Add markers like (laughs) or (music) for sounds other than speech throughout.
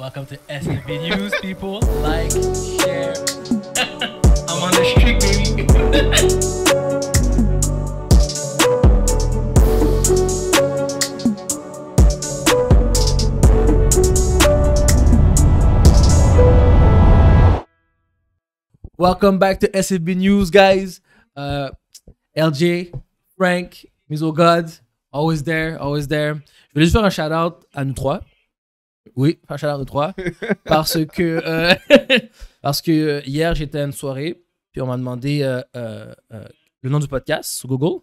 Welcome to SFB News, people. Like, share. (laughs) I'm on the street, baby. Welcome back to SFB News, guys. Uh, LJ, Frank, Miso God, always there, always there. Je voulais juste faire un shout-out à nous trois. Oui, chaleur de 3. (laughs) parce que, euh, (laughs) parce que euh, hier, j'étais à une soirée, puis on m'a demandé euh, le nom du podcast sur Google.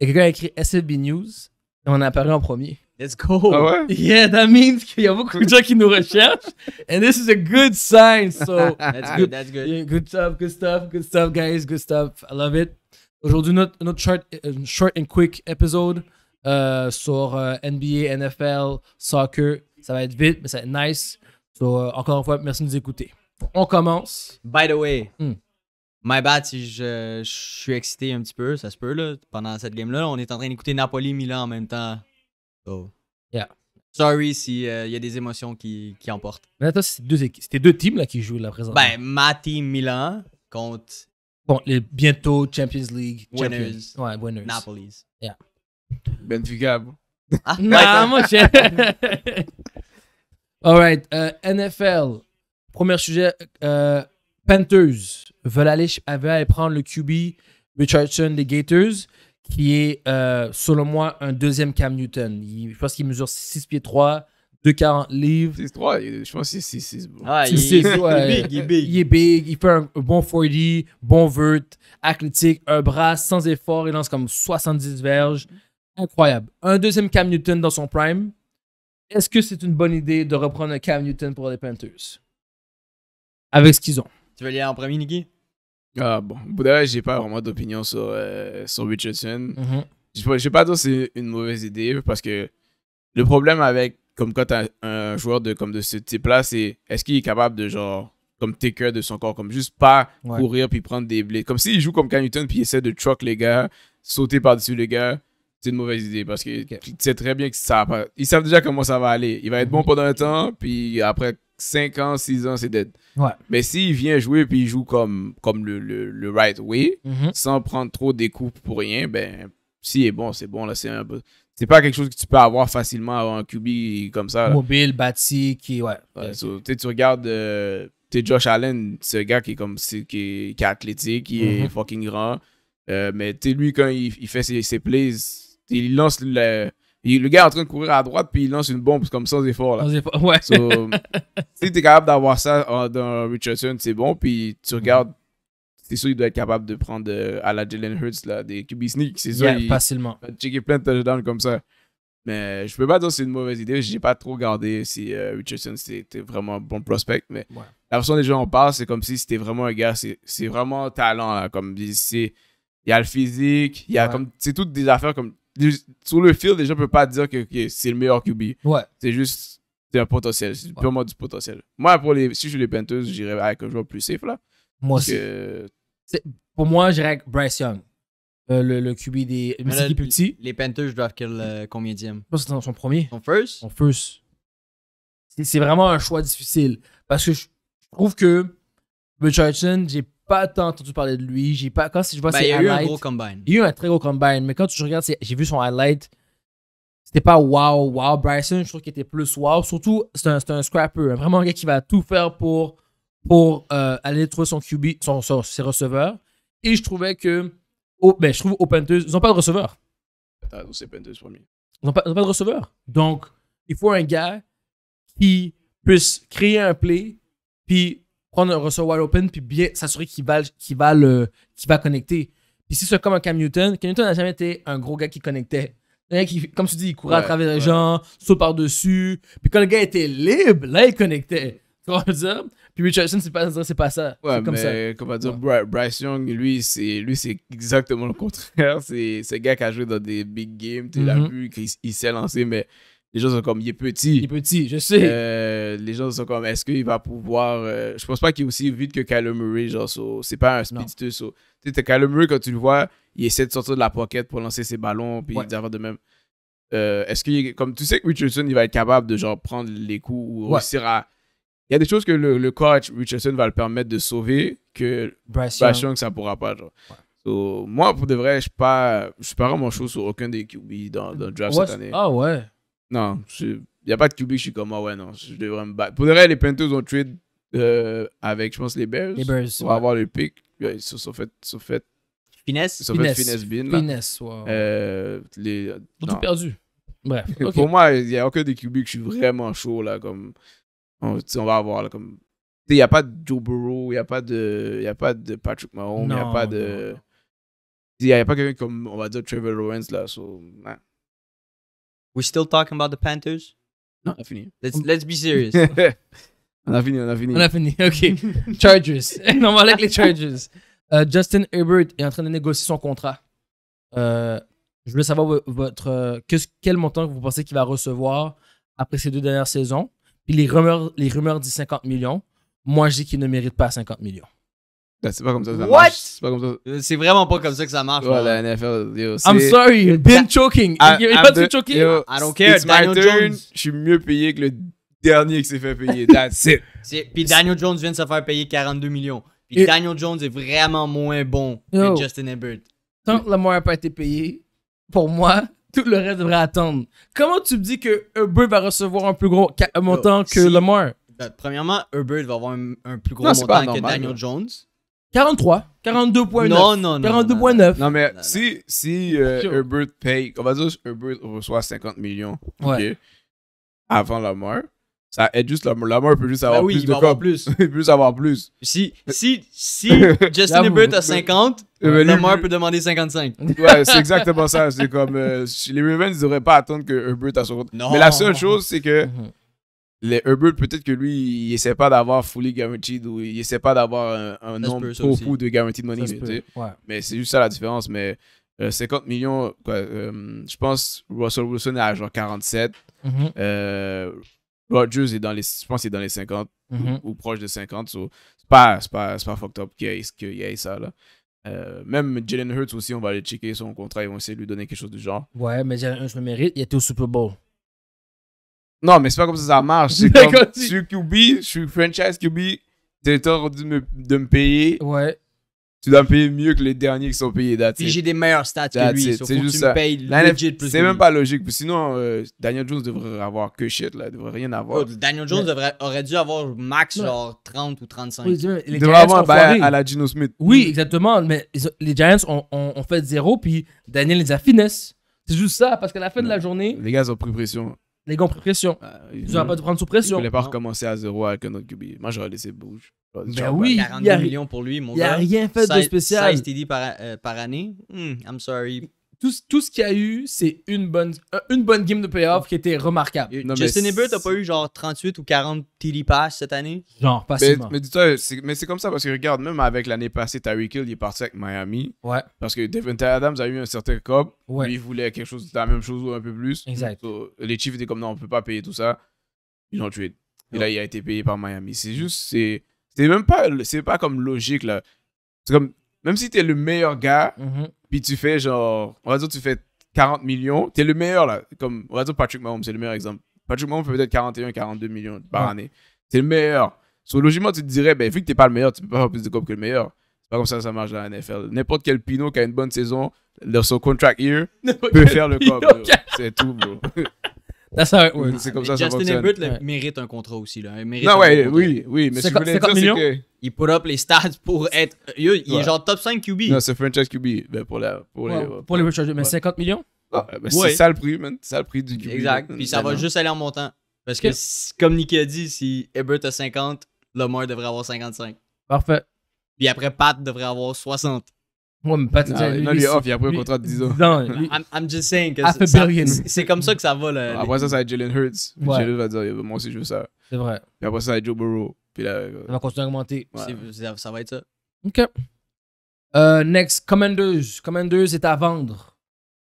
Et quelqu'un a écrit SFB News, et on a apparu en premier. Let's go! Ah ouais? Yeah, that means qu'il y a beaucoup de gens qui nous recherchent. And this is a good sign. So, (laughs) that's good. That's good. good stuff, good stuff, good stuff, guys. Good stuff. I love it. Aujourd'hui, notre, notre short, short and quick episode sur NBA, NFL, soccer, ça va être vite, mais ça va être nice. So, euh, encore une fois, merci de nous écouter. On commence. By the way, hmm. my bad si je, suis excité un petit peu, ça se peut, là, pendant cette game-là. On est en train d'écouter Napoli-Milan en même temps. So. Yeah. Sorry s'il euh, y a des émotions qui, emportent. Mais attends, c'est deux, c'était deux teams là, qui jouent là présent. Ben, ma team Milan contre. Bon, les bientôt Champions League. Winners. Ouais, winners. Napolis. Yeah. Benfica. Ah, non, moi, (laughs) Alright, euh, NFL. Premier sujet, euh, Panthers veulent aller, veulent aller, prendre le QB Richardson des Gators, qui est, euh, selon moi, un deuxième Cam Newton. je pense qu'il mesure 6 pieds 3, 240 livres. 6 3, je pense que c'est 6 ah, il, il, il, est big, il est big. Il fait un bon 4D, bon vert, athlétique, un bras sans effort. Il lance comme 70 verges. Incroyable. Un deuxième Cam Newton dans son prime. Est-ce que c'est une bonne idée de reprendre un Cam Newton pour les Panthers? Avec ce qu'ils ont. Tu veux lire en premier, Nicky? Ah bon, Bouddha, j'ai pas vraiment d'opinion sur, euh, sur Richardson. Mm-hmm. Je ne Je pas si c'est une mauvaise idée parce que le problème avec comme quand as un joueur de comme de ce type là, c'est est-ce qu'il est capable de genre comme care de son corps, comme juste pas courir puis prendre des blés. Comme s'il joue comme Cam Newton puis essaie de truck les gars, sauter par-dessus les gars c'est une mauvaise idée parce que tu sais très bien que ça Ils savent déjà comment ça va aller. Il va être bon mhm. pendant un temps, puis après 5 ans, 6 ans, c'est dead. Ouais. Mais s'il vient jouer puis il joue comme, comme le, le, le right way, mhm. sans prendre trop des coups pour rien, ben, s'il est bon, c'est bon. Là, c'est C'est pas quelque chose que tu peux avoir facilement avant un QB comme ça. Mobile, bâti, qui, ouais. tu regardes. es euh, Josh Allen, ce gars qui est comme qui, est, qui est athlétique, qui est mhm. fucking grand. Euh, mais tu lui, quand il, il fait ses, ses plays, il lance le, le gars est en train de courir à droite, puis il lance une bombe comme ça, effort. Là. ouais. (laughs) si tu es capable d'avoir ça dans Richardson, c'est bon. Puis tu regardes, c'est sûr, il doit être capable de prendre euh, à la Jalen Hurts là, des QB sneaks. C'est sûr. facilement. Il checker plein de touchdowns comme ça. Mais je peux pas dire que c'est une mauvaise idée. J'ai pas trop regardé si euh, Richardson c'était vraiment un bon prospect. Mais la façon dont les gens en parlent, c'est comme si c'était vraiment un gars. C'est vraiment talent. Là, comme, il y a le physique, il y a comme. C'est toutes des affaires comme sur le fil, les gens ne peuvent pas dire que c'est le meilleur QB. C'est juste c'est un potentiel. C'est ouais. purement du potentiel. Moi, pour les, si je suis les penteuses, j'irais avec un joueur plus safe là. Moi aussi. Pour moi, j'irais avec Bryce Young. Euh, le, QB des. plus petit. Les Panthers doivent dois euh, combien de Je pense c'est son premier. Son first Son first. C'est vraiment un choix difficile. Parce que je trouve que Richardson, j'ai pas tant entendu parler de lui. J'ai pas. Quand je vois ben, ses il y a eu un gros combine. Il y a eu un très gros combine, mais quand tu regardes, j'ai vu son highlight. C'était pas wow, wow. Bryson, je trouve qu'il était plus wow. Surtout, c'est un, un, scrapper. Hein. Vraiment un gars qui va tout faire pour, pour euh, aller trouver son QB, son, son, ses receveurs. Et je trouvais que. Oh, ben, je trouve aux Panthers, ils ont pas de receveur. Attends, c'est premier. Ils ont pas, pas, de receveur. Donc, il faut un gars qui puisse créer un play, puis prendre un ressort wide open puis bien s'assurer qu'il va, va, le, va connecter. Puis si c'est comme un Cam Newton, Cam Newton n'a jamais été un gros gars qui connectait. Gars qui, comme tu dis, il courait à travers les gens, saute par-dessus. Puis quand le gars était libre, là, il connectait. Tu vois dire? Puis Richardson, c'est pas, pas ça. Ouais, comme ça. comment dire, Bryce Young, lui, c'est exactement le contraire. (laughs) C'est ce gars qui a joué dans des big games. Tu l'as mm-hmm. vu, il s'est lancé, mais les gens sont comme, il est petit. Il est petit, je sais. Euh, les gens sont comme, est-ce qu'il va pouvoir. Je euh, je pense pas qu'il est aussi vite que Kyler Murray, genre, c'est pas un speedster. Tu sais, Kyler Murray, quand tu le vois, il essaie de sortir de la pocket pour lancer ses ballons, puis ouais. d'avoir de même. Euh, est-ce qu'il Comme tu sais que Richardson, il va être capable de, genre, prendre les coups ou réussir à. Il y a des choses que le, coach Richardson va le permettre de sauver que Bryce que ça pourra pas, moi, pour de vrai, je ne pas, je suis pas vraiment chaud sur aucun des QB dans, le draft cette année. Ah ouais. Non, il n'y a pas de QB je suis comme, ah ouais, non, je devrais me battre. Pour le reste, les Panthers ont trade euh, avec, je pense, les Bears. Les Bears. Pour avoir les pick. ils sont fait. finesse. Ils sont finesse. finesse Finesse, wow. euh, les, Ils ont tout perdu. Bref. (laughs) Pour moi, il n'y a aucun des QB je suis vraiment chaud, là, comme. On, va avoir, là, comme. Il n'y a pas de Joe Burrow, il n'y a, pas de, a pas de Patrick Mahomes, il n'y a pas de. Il n'y a, pas quelqu'un comme, on va dire, Trevor Lawrence, là. We still talking about the Panthers? Non, on a fini. Let's, um, let's be serious. on a fini, on a fini. On a fini, ok. (laughs) Chargers. (laughs) on va les Chargers. Euh, Justin Herbert est en train de négocier son contrat. Euh, je voulais savoir votre, euh, quel montant vous pensez qu'il va recevoir après ces deux dernières saisons. Puis les rumeurs, les rumeurs disent 50 millions. Moi, je dis qu'il ne mérite pas 50 millions. Ben, c'est pas comme ça que ça What? marche. C'est euh, C'est vraiment pas comme ça que ça marche. Ouais, la NFL, yo, I'm sorry, you've been choking. You're about to I don't care, Daniel Jones. Je suis mieux payé que le dernier qui s'est fait payer. That's it. Puis Daniel Jones vient de se faire payer 42 millions. Puis Daniel Jones est vraiment moins bon que Justin Herbert. Tant que Lamar n'a pas été payé, pour moi, (laughs) tout le reste devrait attendre. Comment tu me dis que Herbert va recevoir un plus gros montant que Lamar? Ben, premièrement, Herbert va avoir un, plus gros montant que Daniel Jones. 43, 42.9. Non, non, non. 42.9. Non, mais si, si euh, Herbert paye, on va dire Herbert reçoit 50 millions avant la mort, ça aide juste la mort. La mort peut juste ben avoir ben oui, plus. Il de avoir plus. (laughs) il peut juste avoir plus. Si, si, si (laughs) Justin Herbert a 50, euh, ben, la mort peut demander 55. Ouais, c'est exactement ça. C'est comme euh, (laughs) les Ravens, ils devraient pas attendre que Herbert a 50. Non. Mais la seule chose, c'est que. Mhm les Herbert, peut-être que lui, il essaie pas d'avoir fully guaranteed ou il essaie pas d'avoir un, nombre beaucoup de guaranteed money. Mais, mais c'est juste ça la différence. Mais 50 euh, millions, euh, je pense Russell Wilson est à genre 47. Mm-hmm. Euh, Rodgers est dans les, je pense, est dans les 50 mm-hmm. ou, proche de 50. So, c'est pas, pas, pas fucked up qu'il y, ait ça là. même Jalen Hurts aussi, on va aller checker son contrat, ils vont essayer de lui donner quelque chose du genre. Ouais, mais je Hurts le mérite, il était au Super Bowl. Non, mais c'est pas comme ça que ça marche. C'est (laughs) comme, je suis QB, je suis franchise QB, t'es tort de me, de me payer. Ouais. Tu dois me payer mieux que les derniers qui sont payés. Si Puis j'ai des meilleurs stats que lui. C'est juste ça. C'est même pas logique. Sinon, euh, Daniel Jones devrait avoir que shit. Là. Il devrait rien avoir. Oh, Daniel Jones devrait, aurait dû avoir max genre 30 ou 35. il devrait avoir un à la Gino Smith. Oui, exactement. Mais les Giants ont, ont, fait zéro. Puis Daniel les a finesse. C'est juste ça. Parce qu'à la fin de la journée. Les gars ont pris pression. Les gars ont pris pression. Ah, Ils n'ont pas dû prendre sous pression. Il voulait pas recommencer à zéro avec un autre QB. Moi, j'aurais laissé bouge. Ben oui, 42 millions pour lui, mon gars. Il a rien fait de spécial. 16 TD par, euh, par année. Mm, I'm sorry tout, tout ce qu'il y a eu, c'est une bonne, euh, une bonne game de playoff qui était remarquable. Justin Ebert n'a pas eu genre 38 ou 40 TD passes cette année? Genre, pas Mais, mais mais c'est comme ça parce que regarde, même avec l'année passée, Tyreek Hill il est parti avec Miami. Ouais. Parce que Devontae Adams a eu un certain cop. Lui, il voulait quelque chose, de la même chose ou un peu plus. Exact. les Chiefs étaient comme non, on peut pas payer tout ça. Ils ont tué. Et là, il a été payé par Miami. C'est juste, c'est. même pas, c'est pas comme logique là. C'est comme, même si t'es le meilleur gars, mhm puis tu fais genre, on va dire, tu fais 40 millions, t'es le meilleur là, comme, on va dire Patrick Mahomes, c'est le meilleur exemple. Patrick Mahomes fait peut-être 41, 42 millions par année. C'est le meilleur. Sur le logement, tu te dirais, ben, vu que t'es pas le meilleur, tu peux pas avoir plus de copes que le meilleur. C'est pas comme ça que ça marche dans la NFL. N'importe quel Pinot qui a une bonne saison, dans son contract year, peut faire le cop. C'est tout, bro. (laughs) C'est comme ça, ça Justin Herbert mérite un contrat aussi. Là. Il mérite non, ouais, oui, oui. Mais ce que je voulais c'est que. Il put up les stats pour être. Euh, il, est genre top 5 QB. Non, c'est franchise QB. Ben, pour, la, pour, les, pour, les mais 50 millions ah, ben, C'est ça le prix, man. C'est le prix du QB. Exact. Puis ça ben, va juste aller en montant. Parce que, comme Nicky a dit, si Herbert a 50, Lamar devrait avoir 55. Parfait. Puis après, Pat devrait avoir 60. Ouais, mais pas ah, non, lui, off, il a pris un contrat de 10 ans. Non, (laughs) I'm, just saying que c'est comme ça que ça va. Là, ah, après ça, ça va être Jalen Hurts. Jalen va dire, moi aussi, je veux ça. C'est vrai. après ça, ça va être Joe Burrow. Puis ça euh, va continuer à augmenter. Ça, va être ça. OK. Euh, next, Commanders. Commanders est à vendre.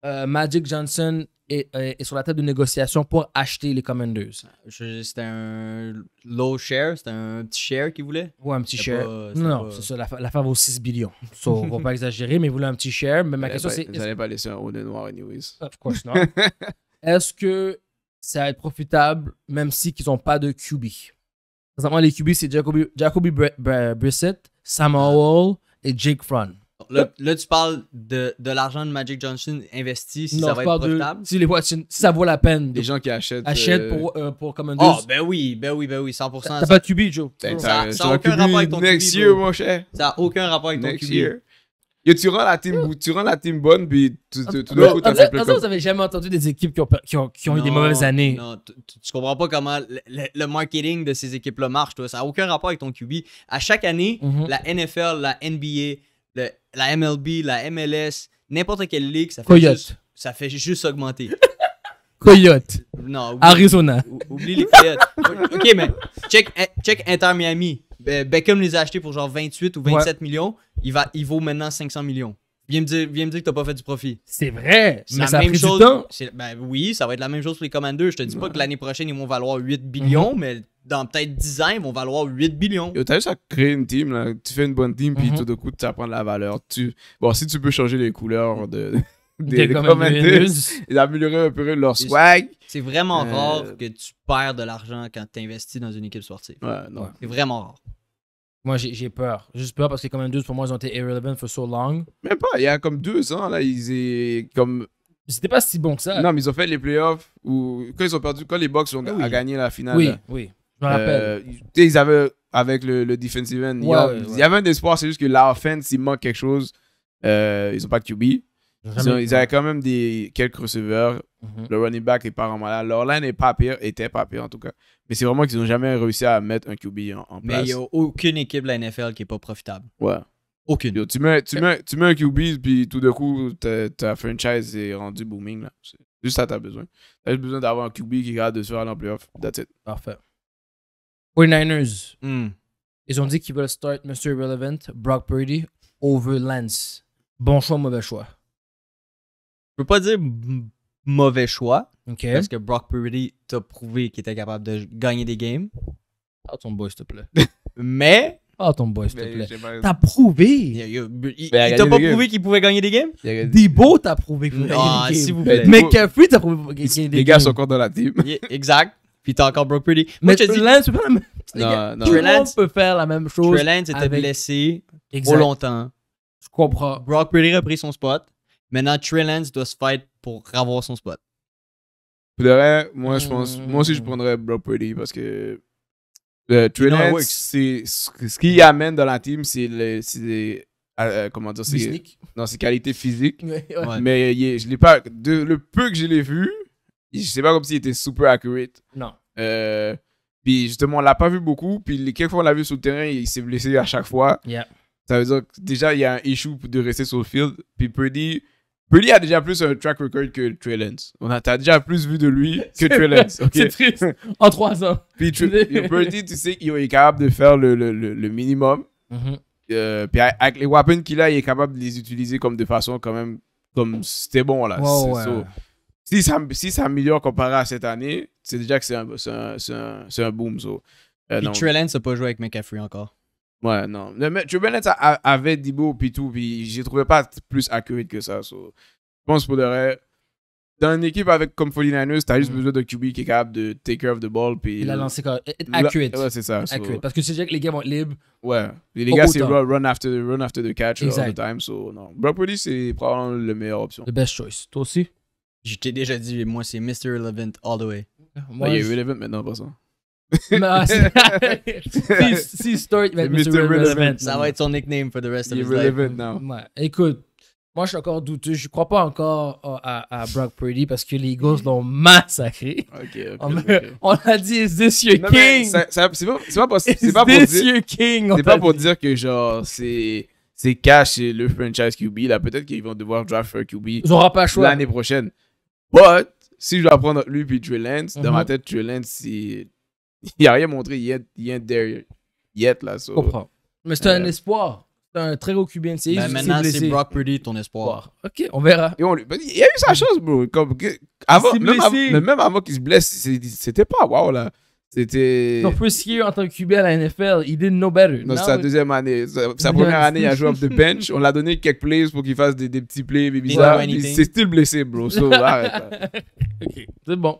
Euh, Magic Johnson euh, est, sur la table de négociation pour acheter les Commanders. Ah, c'était un low share, c'était un petit share qu'il voulait? Ouais, un petit share. non, pas... c'est ça, l'affaire vaut 6 billions. So, on va pas (laughs) exagérer, mais il voulait un petit share. Mais ma question, c'est. Vous n'allez pas laisser un haut noir, anyways. Ah, of course not. (laughs) Est-ce que ça va être profitable, même si qu'ils n'ont pas de QB? Présentement, les QB, c'est Jacoby, Jacoby Brissett, Sam ah. Howell et Jake Fran. Là, tu parles de, de l'argent de Magic Johnson investi, si ça va être profitable. si, les ça vaut la peine. Des gens qui achètent. Achètent euh, pour, euh, pour Oh, ben oui, ben oui, ben oui, 100%. T'as pas de QB, Joe. Ça n'a aucun rapport avec ton QB. Next year, mon cher. Ça n'a aucun rapport avec ton Next year. tu rends la team, tu rends la team bonne, puis tout d'un coup, t'as fait plein vous avez jamais entendu des équipes qui ont, qui ont, eu des mauvaises années. Non, tu, ne comprends pas comment le, marketing de ces équipes-là marche, toi. Ça n'a aucun rapport avec ton QB. À chaque année, mhm. la NFL, la NBA, la MLB, la MLS, n'importe quelle ligue, ça fait, juste, augmenter. (laughs) Coyote. Arizona. oublie les Coyotes. ok, mais check, eh, check Inter Miami. Beckham les a achetés pour genre 28 ou 27 millions. Il, va, il vaut maintenant 500 millions. Viens me dire, viens me dire que t'as pas fait du profit. C'est vrai, mais la ça même chose, du temps. Ben oui, ça va être la même chose pour les Commanders. Je te dis pas que l'année prochaine, ils vont valoir 8 billions, mhm. mais dans peut-être 10 ans, ils vont valoir 8 billions. T'as juste à créer une team, là. tu fais une bonne team, puis mhm. tout d'un coup, tu apprends de la valeur. Tu... Bon, si tu peux changer les couleurs de, (laughs) des, des (laughs) et améliorer un peu leur swag. C'est vraiment euh, rare que tu perds de l'argent quand tu investis dans une équipe sportive. Ouais, C'est vraiment rare. Moi, j'ai peur. Juste peur parce que les deux pour moi, ils ont été irrelevant for so long. Mais pas, il y a comme deux ans, là, ils étaient comme c'était pas si bon que ça. Non, mais ils ont fait les playoffs ou quand ils ont perdu, quand les Bucks ont ah gagné la finale. Oui, oui. Je me rappelle. Euh, ils avaient avec le, defensive end. il, y avait un espoir, c'est juste que l'offense, il manque quelque chose. Euh, ils n'ont pas de QB. Ils, avaient quand même des, quelques receveurs. Mhm. Le running back est pas vraiment là. Leur line est pas pire, était pas pire en tout cas. Mais c'est vraiment qu'ils n'ont jamais réussi à mettre un QB en, place. Mais il n'y a aucune équipe de la NFL qui n'est pas profitable. Ouais. Aucune. tu, mets, tu, euh, mets, tu mets un QB, puis tout de coup, ta franchise est rendue booming. Là. C'est juste ça que tu as besoin. Tu as juste besoin d'avoir un QB qui garde dessus à en That's it. Parfait. 49ers. Hmm. Ils ont dit qu'ils veulent start Mr. Relevant, Brock Purdy, over Lance. Bon choix, mauvais choix. Je ne peux pas dire mauvais choix. Parce que Brock Purdy t'a prouvé qu'il était capable de gagner des games. Ah, ton boy, s'il te plaît. (laughs) mais. Ah, ton boy, s'il te plaît. T'as prouvé. Il, t'a pas prouvé qu'il pouvait gagner des games Debo, t'a prouvé qu'il pouvait gagner des games. S'il vous plaît. t'as prouvé qu'il pouvait ah, gagner des games. Les gars sont encore dans la team. exact. Puis t'as encore Brock Purdy. Mais te dis... Lance, c'est pas la même. (laughs) Non, non. peut faire la même chose. Trillands était blessé exact. trop longtemps. Je comprends. Brock Pretty a repris son spot. Maintenant, Trillands doit se fight pour avoir son spot. vrai, moi, je pense, hmm. moi aussi, je prendrais Brock Pretty. parce que euh, le c'est, ce qu'il amène dans la team, c'est euh, euh, comment dire, c'est, dans ses qualités physiques. Mais je l'ai pas, le peu que je l'ai vu, je sais pas comme s'il était super accurate. Non. Euh, puis justement, on l'a pas vu beaucoup. Puis quelquefois, on l'a vu sur le terrain, il s'est blessé à chaque fois. Ça veut dire que déjà, il y a un issue de rester sur le field. Puis Purdy, a déjà plus un track record que Trey On a, déjà plus vu de lui que Trey C'est triste. En trois ans. Puis (laughs) Purdy, tu sais qu'il est capable de faire le, le, le, minimum. Mm-hmm. Euh, puis avec les weapons qu'il a, il est capable de les utiliser comme de façon quand même, comme c'était bon là si ça, ça améliore comparé à cette année, c'est déjà que c'est un, un, un, boom. So. Euh, Trellens n'a pas joué avec McCaffrey encore. Ouais, non. Trellens avait Dibo puis tout, puis je trouvé pas plus accurate que ça. So. Je pense pour le dans une équipe avec comme 49ers, as juste mm. besoin de QB qui est capable de take care of the ball. Puis, il a lancé quand Accurate. ouais, c'est ça. Parce que c'est déjà que les gars vont être libres. Ouais. les gars, c'est run after, the, run after the catch all the time. So, non. Brock c'est probablement la meilleure option. The best choice. Toi aussi je t'ai déjà dit, moi, c'est Mr. Relevant all the way. Moi, ah, il y Relevant maintenant, pas ça. si, Story, va Mr. Relevant. ça va être son nickname for the rest of his relevant life. Now. Ouais. Écoute, moi, je suis encore douteux. Je crois pas encore euh, à, Brock Purdy parce que les Eagles l'ont massacré. (laughs) on, a dit, is this your king? c'est pas, pour, pas pour dire. king? C'est pas pour dire que genre, c'est. C'est cash, c'est le franchise QB. peut-être qu'ils vont devoir draft un QB. Ils pas choix. L'année prochaine. But, si je dois prendre lui puis Trey dans ma mhm. tête, Trey Lance, c'est... il a rien montré y yet, yet there, yet là. So. comprends. Mais c'est un euh. espoir. C'est un très gros QB Mais ben, maintenant, c'est Brock Purdy, ton espoir. Ok, on verra. Ben, il y a eu sa mm. chance, bro. Comme, avant, même, avant qu'il se blesse, c'était pas wow là. C'était. Donc, year en tant que QB à la NFL, il didn't know better. Non, c'est sa deuxième année. Sa, première année, il a joué off de (laughs) bench. On l'a donné quelques plays pour qu'il fasse des, petits plays, mais bizarre. Il s'est still blessé, bro. So, (laughs) arrête. ok, c'est bon.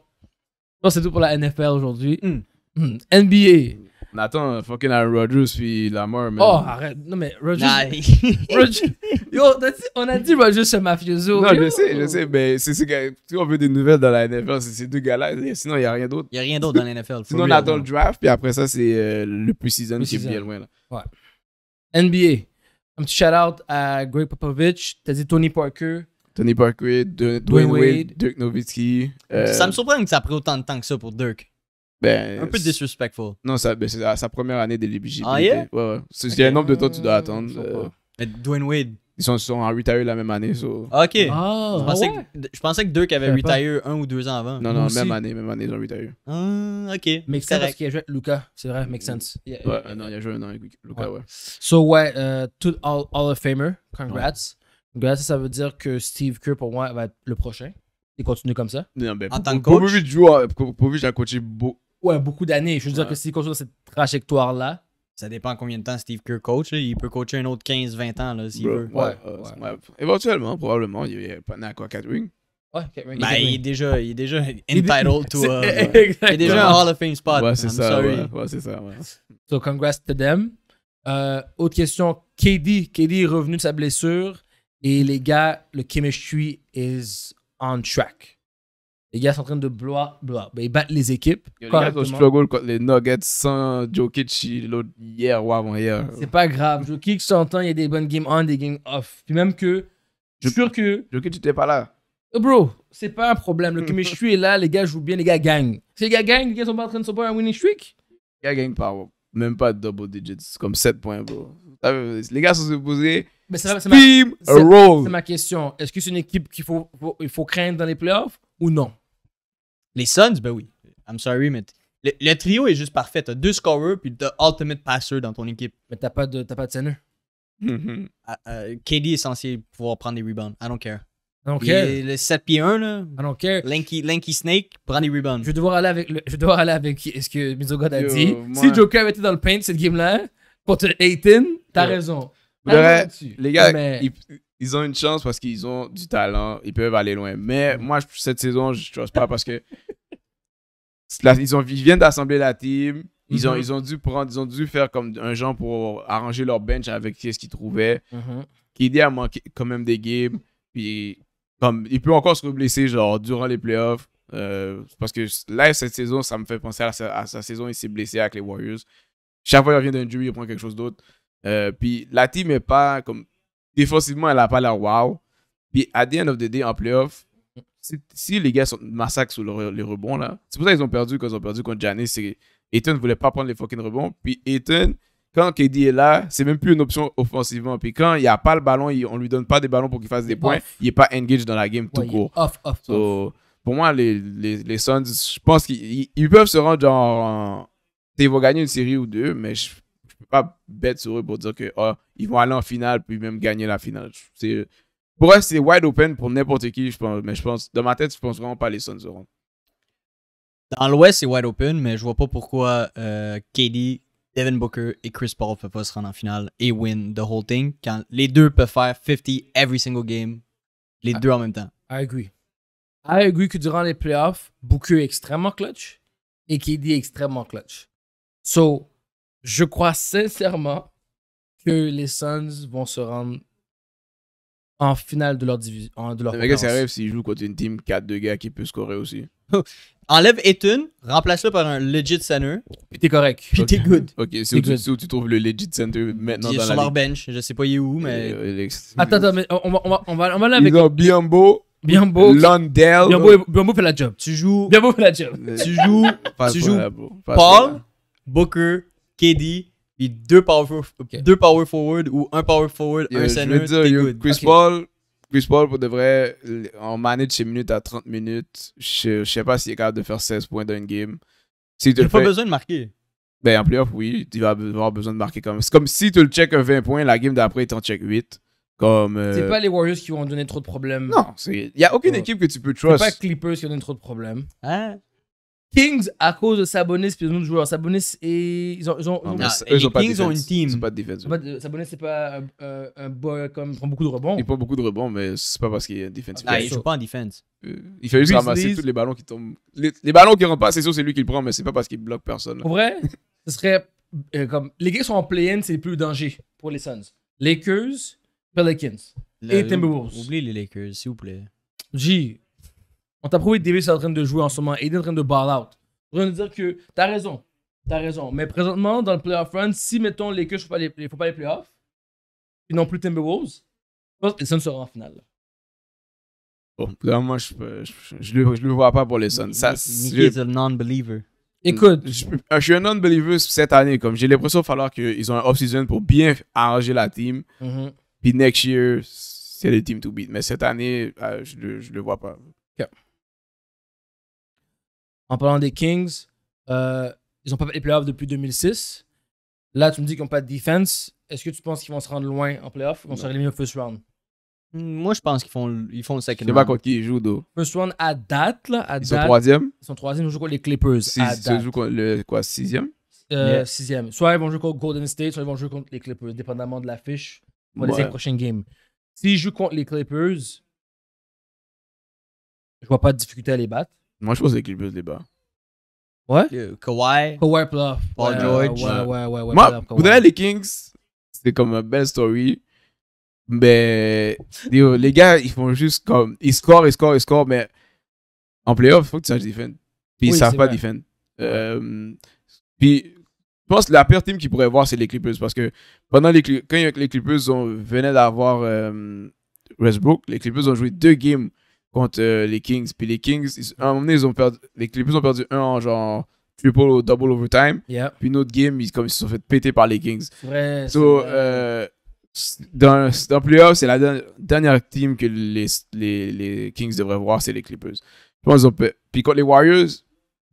c'est tout pour la NFL aujourd'hui. Hmm. Hmm, NBA. Attends fucking Aaron Rodgers puis Lamar, mort. Oh, arrête. Non, mais Rodgers. (laughs) Yo, on a dit Rodgers, c'est mafioso. Non, je sais, je sais. Mais c'est ces Si on veut des nouvelles dans la NFL, c'est ces deux gars-là. Sinon, il n'y a rien d'autre. Il n'y a rien d'autre dans la NFL. Sinon, on attend le draft, puis après ça, c'est euh, le pre-season qui est bien loin. Là. Ouais. NBA. Un petit shout-out à Greg Popovich. T'as dit Tony Parker. Tony Parker, Dwayne Wade, Dirk Nowitzki. Euh, ça me surprend que ça a pris autant de temps que ça pour Dirk. Ben, un peu disrespectful. Non, ça, ben, c'est sa première année d'éligibilité. Ah, yeah? Ouais, ouais. C'est a un nombre de temps que tu dois euh, attendre. Euh. Mais Dwayne Wade. Ils sont, sont en retire la même année. Ah, ok. Ah, ah je, pensais que, deux qui avaient retire un ou deux ans avant. Non, non, même année, même année, ils ont retire. Ah, ok. Mais sense parce qu'il a joué Luca. C'est vrai, makes sense. ouais, euh, non, il a joué un an avec Luca, ouais. ouais. So, ouais, tout all, all, of Famer. Congrats. Congrats, ça veut dire que Steve Kerr, pour moi, va être le prochain. Il continue comme ça. Ben, en tant que coach. Pourvu, j'ai coaché beaucoup Ouais, beaucoup d'années. Je veux dire que s'il continue dans cette trajectoire-là. Ça dépend combien de temps Steve Kerr coach. Il peut coacher un autre 15-20 ans s'il veut. Ouais, ouais, Éventuellement, probablement. Il est pas né à quoi, 4 Ouais, ben, il est déjà, il est déjà entitled to. Uh, il est (laughs) déjà un Hall of Fame spot. Ouais, c'est ça. Sorry. Ouais, c'est ça. So, congrats to them. Euh, autre question. KD. KD est revenu de sa blessure. Et les gars, le chemistry is on track. Les gars sont en train de blois, blois. Bah, ils battent les équipes. les gars struggle contre les Nuggets sans Jokic l'autre hier ou avant-hier. C'est pas grave. Jokic s'entend, il y a des bonnes games on, des games off. Puis même que. Je suis sûr que. Jokic, tu pas là. Euh, bro, c'est pas un problème. Le je (laughs) est là, les gars jouent bien, les gars gagnent. Si les gars gagnent, les gars sont pas en train de se un winning streak. Les gars gagnent pas, même pas double digits, comme 7 points, bro. Les gars sont supposés. Mais c'est ma, roll. C'est ma question. Est-ce que c'est une équipe qu'il faut, faut, il faut craindre dans les playoffs ou non? Les Suns, ben oui. I'm sorry, mais le, trio est juste parfait. T'as deux scorers puis t'as ultimate passer dans ton équipe. Mais t'as pas de, pas de center. Mm-hmm. Ah, euh, KD est censé pouvoir prendre des rebounds. I don't care. I le 7 pieds 1, là. I don't care. Lanky, Snake prend des rebounds. Je vais devoir aller avec, je aller avec ce que Mizogod a dit. Si Joker avait été dans le paint cette game-là, contre hater, t'as raison. les gars, mais... ils, ont une chance parce qu'ils ont du talent. Ils peuvent aller loin. Mais moi, cette saison, je ne pense pas parce que ils, ont, viennent d'assembler la team. Ils, ont, mhm. ils ont dû prendre, ils ont dû faire comme un genre pour arranger leur bench avec ce qu'ils trouvaient. qui a KD a manqué quand même des games. Puis, comme, il peut encore se blesser, genre, durant les playoffs. Euh, parce que là, cette saison, ça me fait penser à sa, saison saison, il s'est blessé avec les Warriors. Chaque fois qu'il revient d'un jury, il prend quelque chose d'autre. Euh, puis la team est pas comme. Défensivement, elle n'a pas la wow. Puis à the end of the day, en playoffs si les gars sont massacrent sur les rebonds, là, c'est pour ça qu'ils ont perdu quand ils ont perdu contre Giannis. Ethan ne voulait pas prendre les fucking rebonds. Puis Ayton, quand KD est là, c'est même plus une option offensivement. Puis quand il n'y a pas le ballon, on ne lui donne pas des ballons pour qu'il fasse des points, il n'est pas engaged dans la game tout court. pour moi, les, les, Suns, je pense qu'ils peuvent se rendre genre en. Ils vont gagner une série ou deux, mais je ne peux pas bête sur eux pour dire que oh, ils vont aller en finale puis même gagner la finale. C'est Bref, c'est wide open pour n'importe qui, je pense. Mais je pense, dans ma tête, je pense vraiment pas les Suns auront. Dans l'Ouest, c'est wide open, mais je vois pas pourquoi euh, KD, Devin Booker et Chris Paul peuvent pas se rendre en finale et win the whole thing quand les deux peuvent faire 50 every single game, les ah. deux en même temps. I agree. I agree que durant les playoffs, Booker est extrêmement clutch et KD est extrêmement clutch. So, je crois sincèrement que les Suns vont se rendre en finale de leur division. De leur mais ça arrive s'ils jouent contre une team 4 de gars qui peut scorer aussi. (laughs) Enlève Etun, remplace-le par un legit center. Puis t'es correct. Puis t'es good. Ok, c'est où, tu trouves le legit center maintenant il est dans sur la leur bench. Je sais pas il est où, mais. Euh, attends, attends, mais on va, on va, on va, avec. Ils ont Biombo. Biombo. Biombo, fait la job. Tu joues. Biombo fait la job. tu joues. tu joues. Paul, Booker, KD, puis deux power, deux power forward ou un power forward, un center. Je veux Chris Paul, Chris Paul, pour de vrai, manage ses minutes à 30 minutes. Je, je sais pas s'il est capable de faire 16 points dans une game. Si il n'a pas besoin de marquer. Ben, en playoff, oui, il va avoir besoin de marquer comme C'est comme si tu le check à 20 points, la game d'après, il en check 8. Comme. Euh, c'est pas les Warriors qui vont donner trop de problèmes. Non, il n'y a aucune oh. équipe que tu peux trust. C'est pas Clippers qui vont donner trop de problèmes. Hein? Kings, à cause de Sabonis puis autre joueurs. Sabonis et. Ils ont, ils ont, ont Kings ont une team. C'est pas de défense. Sabonis, c'est pas un boy comme. prend beaucoup de rebonds. Il prend beaucoup de rebonds, mais c'est pas parce qu'il est défensif. Ah, il joue pas en défense. Euh, il fait juste ramasser tous les ballons qui tombent. Les, ballons qui rentrent pas, c'est sûr, c'est lui qui le prend, mais c'est pas parce qu'il bloque personne. En vrai, ce serait. Euh, comme, les gars sont en play-in, c'est le plus danger pour les Suns. Lakers, Pelicans et Timberwolves. Oublie les Lakers, s'il vous plaît. J, on t'a prouvé que Davis est en train de jouer en ce moment. il est en train de ball out. Je veux dire que t'as raison. T'as raison. Mais présentement, dans le playoff run, si mettons les il ne faut pas les, les, playoffs, puis non plus Timberwolves, Suns seront en finale. Oh. Là, je, ne le, je, le, vois pas pour les Suns. Ça, est un non-believer. Écoute. Mm. Euh, je, suis un non-believer cette année. Comme j'ai l'impression qu'il va falloir qu'ils ont un off-season pour bien arranger la team. Mhm. Puis next year, c'est le team to beat. Mais cette année, euh, je, ne le vois pas. En parlant des Kings, euh, ils n'ont pas fait les playoffs depuis 2006. Là, tu me dis qu'ils n'ont pas de defense. Est-ce que tu penses qu'ils vont se rendre loin en playoffs ou vont se éliminés au first round? Hmm, moi, je pense qu'ils font, ils font le second round. Je sais pas contre ils jouent, d'où. First round à date, là. À ils sont troisième. Ils sont troisième. Ils jouent contre les Clippers. Ils jouent contre le quoi, sixième? Euh, sixième. Soit ils vont jouer contre Golden State, soit ils vont jouer contre les Clippers, dépendamment de l'affiche pour les prochains games. S'ils jouent contre les Clippers, je ne vois pas de difficulté à les battre. Moi, je pense que c'est Clippers débat. Ouais? Kawhi. Kawhi Pluff. Paul George. Ouais, ouais, ouais. ouais Moi, vous les Kings, c'est comme une belle story. Mais les gars, ils font juste comme. Ils scorent, ils scorent, ils scorent, mais en playoff, il faut que tu saches défendre. Puis ils savent pas défendre. Euh, puis je pense que la pire team qu'ils pourraient voir, c'est les Clippers. Parce que pendant les, quand les Clippers venaient venait d'avoir euh, Westbrook, les Clippers ont joué deux games contre euh, les Kings. Puis les Kings, à un moment donné, ils ont perdu, les Clippers ont perdu un en genre triple ou double overtime. Puis une autre game, ils, comme, ils se sont fait péter par les Kings. Ouais, euh, dans, dans playoff, c'est la dernière team que les, les, les Kings devraient voir, c'est les Clippers. Je pense puis contre les Warriors,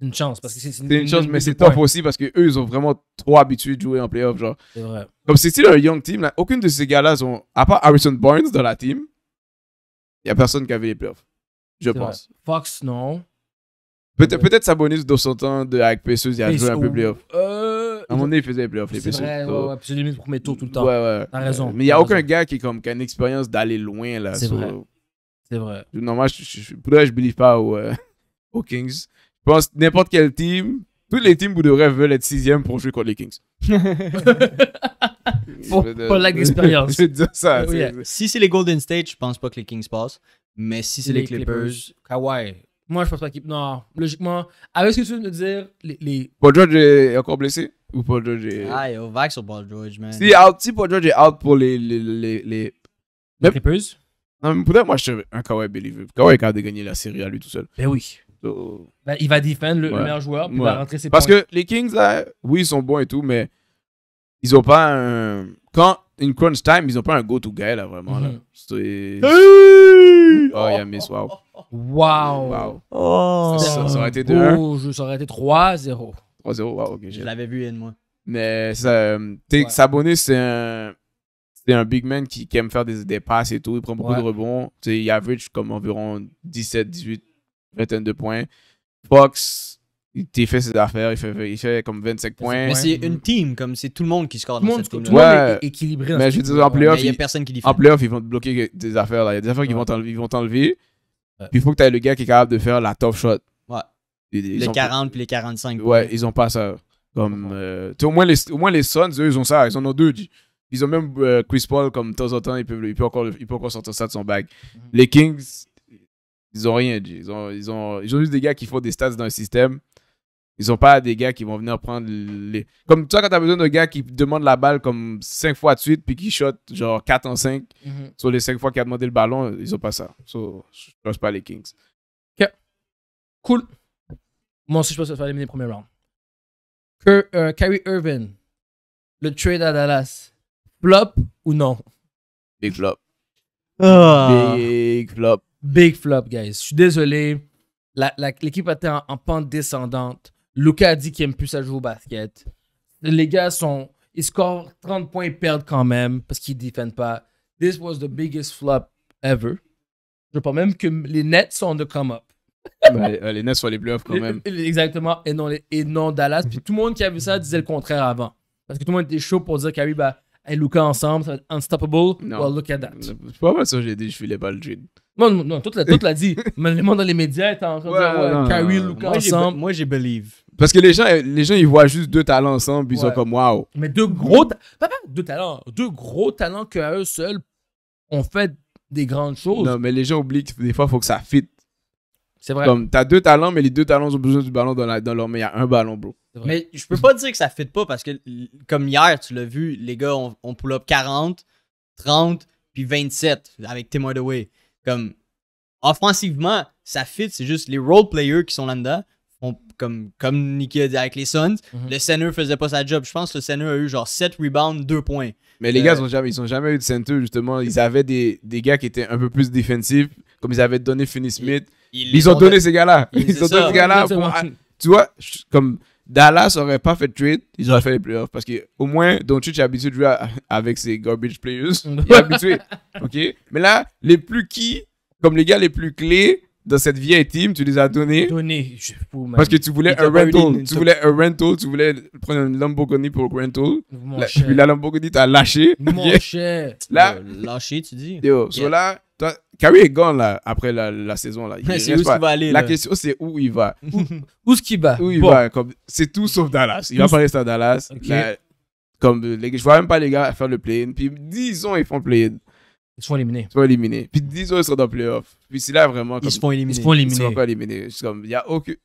une chance parce que c'est une, chance mais c'est top aussi parce que eux ils ont vraiment trop habitué de jouer en playoff genre c'est vrai comme c'est un young team là, aucune de ces gars là à part Harrison Barnes dans la team il n'y a personne qui avait les playoffs. Je pense. Fox, non. Peut-être peut Sabonis, dans son temps de avec Pacers, il a joué un peu playoff. Euh, à un moment donné, il faisait les playoffs, les Pacers. C'est vrai, absolument ouais, ouais, tours tout le temps. Ouais, ouais. T'as raison. Mais il n'y a aucun gars qui, comme, qui a une expérience d'aller loin, là. C'est vrai. C'est vrai. Normal, je, je, je, je ne believe pas aux, euh, (laughs) aux Kings. Je pense n'importe quel team toutes les teams, vous veulent être sixième pour jouer contre les Kings. (laughs) pour pour lag d'expérience. je vais dire ça. Oh, si c'est les Golden State, je pense pas que les Kings passent. Mais si c'est les, Clippers, Kawhi. Moi, je pense pas qu'ils Non, logiquement. Avec ce que tu veux me dire, les. les... Paul George est encore blessé Ou Paul George est. Ah, yo, vax sur Paul George, man. Si, out, si Paul George est out pour les. Les, les, Clippers Non, mais peut-être moi, je suis un Kawhi believer. Kawhi est capable de gagner la série à lui tout seul. Ben oui. Oh. Ben, il va défendre le, meilleur joueur, puis va rentrer ses Parce que les Kings, oui, ils sont bons et tout, mais ils n'ont pas un. Quand une crunch time, ils n'ont pas un go-to guy, là, vraiment. là. Mhm. Oh, il a mis, wow. Wow. Oh. Ça, aurait été oh, Ça aurait été 3-0. 3-0, wow, ok. Je l'avais vu, aide-moi. Mais ouais. Sabonis, c'est un, un big man qui, qui aime faire des, des passes et tout. Il prend beaucoup de rebonds. T'sais, il average comme environ 17-18 22 points. Fox, il fait ses affaires, il fait, il comme 25 points. Mais c'est une team, comme c'est tout le monde qui score dans monde, cette team. Ouais, équilibré. mais je veux dire, en playoff, il y a personne qui En playoff, ils vont te bloquer des affaires. Là. Il y a des affaires qui vont t'enlever. Puis il faut que tu aies le gars qui est capable de faire la top shot. Ouais. les 40 puis les 45. Ouais, ils ont pas ça. Comme, euh, au, moins les, au moins, les Suns, eux, ils ont ça. Ils en ont deux. Ils ont même euh, Chris Paul, comme de temps en temps, il peut, il peut encore, il peut encore sortir ça de son bag. Mhm. Les Kings, ils ont rien, dit. Ils ont, ils, ont, ils ont juste des gars qui font des stats dans le système. Ils ont pas des gars qui vont venir prendre les. Comme toi, quand tu as besoin de gars qui demande la balle comme cinq fois de suite, puis qui shot genre 4 en 5, mhm. sur les cinq fois qu'il a demandé le ballon, ils ont pas ça. So, je pense pas les Kings. Cool. Moi aussi, je pense que ça va éliminer le premier round. Que, euh, Irvin, le trade à Dallas, flop ou non? Big flop. Ah. Big flop. Big flop, guys. Je suis désolé. L'équipe était en, en, pente descendante. Luca a dit qu'il aime plus ça jouer au basket. Les gars sont. Ils scorent 30 points et perdent quand même parce qu'ils ne défendent pas. This was the biggest flop ever. Je pense même que les Nets sont de come-up. (laughs) Euh, les Nets sont les bluffs quand même. (laughs) Exactement. Et non, les, et non Dallas. Puis tout le monde qui a vu ça disait le contraire avant. Parce que tout le monde était chaud pour dire qu'Ari bah, et Luca ensemble, ça va être unstoppable. Non. Well, look at that. C'est pas mal ça, j'ai dit, je filais pas le jean. Non, non, tout l'a, toute l'a dit. (laughs) Mais le monde dans les médias est en train de dire, moi, ensemble. moi, j'ai believe. Parce que les gens, les gens, ils voient juste deux talents ensemble, puis ils sont comme, waouh. Mais deux gros, talents. pas, deux talents, deux gros talents qu'à eux seuls ont fait des grandes choses. Non, mais les gens oublient que des fois, il faut que ça fitte. C'est vrai. Comme, tu as deux talents, mais les deux talents ont besoin du ballon dans, dans leur main. Il y a un ballon, bro. Mais je peux pas dire que ça fit pas parce que, comme hier, tu l'as vu, les gars, ont pull up 40, 30, puis 27 avec Tim Way. Comme, offensivement, ça fit, c'est juste les role players qui sont là-dedans. Comme, comme Nicky a dit avec les Suns, mhm. le center faisait pas sa job. Je pense que le center a eu genre 7 rebounds, 2 points. Mais les euh, gars, ils ont jamais, ils ont jamais eu de center, justement. Ils avaient des, gars qui étaient un peu plus défensifs, comme ils avaient donné Finney Smith. Ils, ont, donné ces gars-là. Ils, ont donné ces gars-là. Tu vois, comme Dallas aurait pas fait trade, ils auraient fait les playoffs parce que au moins Doncic est habitué de jouer avec ses garbage players, (laughs) il est habitué. OK Mais là, les plus qui comme les gars les plus clés dans cette vieille team, tu les as donnés. Donné, Parce que tu voulais un rental. Tu voulais un rental, tu voulais prendre un Lamborghini pour le rental. la, Puis Lamborghini, t'a lâché. Mon cher. Là, euh, lâché, tu dis. Yo, là, Carrie est gone là, après la, saison. Là. c'est où la question, c'est où il va. où, est ce qu'il va Où il va. c'est tout sauf Dallas. Il va pas rester à Dallas. Okay. comme, les, je vois même pas les gars faire le play-in. Puis disons, ils font play-in. Ils se font éliminer. Ils se font éliminer. Puis disons, ils sont dans le play-off. Puis c'est là vraiment. Comme, ils se font éliminer. Ils se font éliminer. Ils pas éliminer. il n'y a aucune.